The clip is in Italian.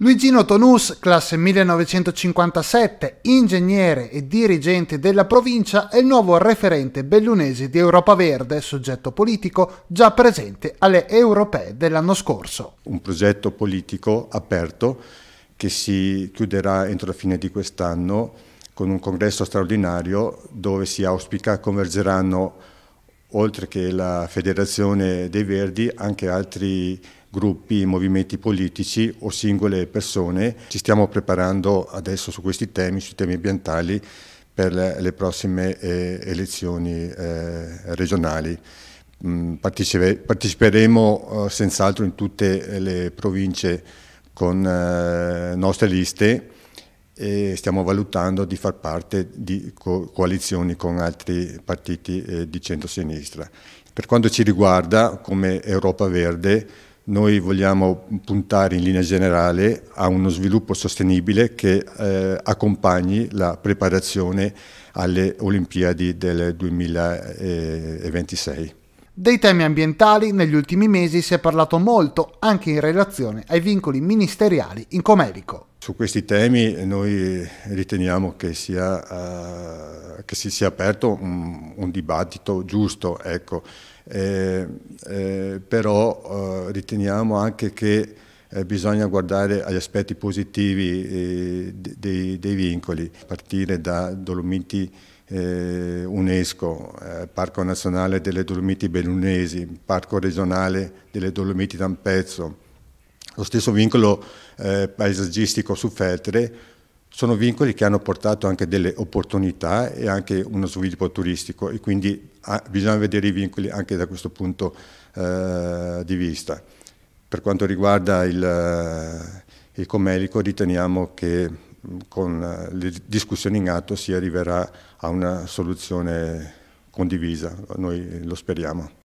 Luigino Tonus, classe 1957, ingegnere e dirigente della provincia, è il nuovo referente bellunese di Europa Verde, soggetto politico già presente alle europee dell'anno scorso. Un progetto politico aperto che si chiuderà entro la fine di quest'anno con un congresso straordinario dove si auspica convergeranno oltre che la Federazione dei Verdi anche altri gruppi, movimenti politici o singole persone. Ci stiamo preparando adesso su questi temi, sui temi ambientali, per le prossime eh, elezioni eh, regionali. Mm, parteciperemo eh, senz'altro in tutte le province con nostre liste e stiamo valutando di far parte di coalizioni con altri partiti di centrosinistra. Per quanto ci riguarda, come Europa Verde, noi vogliamo puntare in linea generale a uno sviluppo sostenibile che eh, accompagni la preparazione alle Olimpiadi del 2026. Dei temi ambientali negli ultimi mesi si è parlato molto anche in relazione ai vincoli ministeriali in Comerico su questi temi noi riteniamo che, sia, uh, che si sia aperto un, un dibattito giusto, ecco. eh, eh, però uh, riteniamo anche che eh, bisogna guardare agli aspetti positivi eh, dei, dei, vincoli, a partire da Dolomiti eh, UNESCO, Parco Nazionale delle Dolomiti Bellunesi, Parco Regionale delle Dolomiti d'Ampezzo, lo stesso vincolo eh, paesaggistico su Feltre sono vincoli che hanno portato anche delle opportunità e anche uno sviluppo turistico e quindi ah, bisogna vedere i vincoli anche da questo punto eh, di vista. Per quanto riguarda il, eh, il Comelico riteniamo che mm, con eh, le discussioni in atto si arriverà a una soluzione condivisa, noi lo speriamo.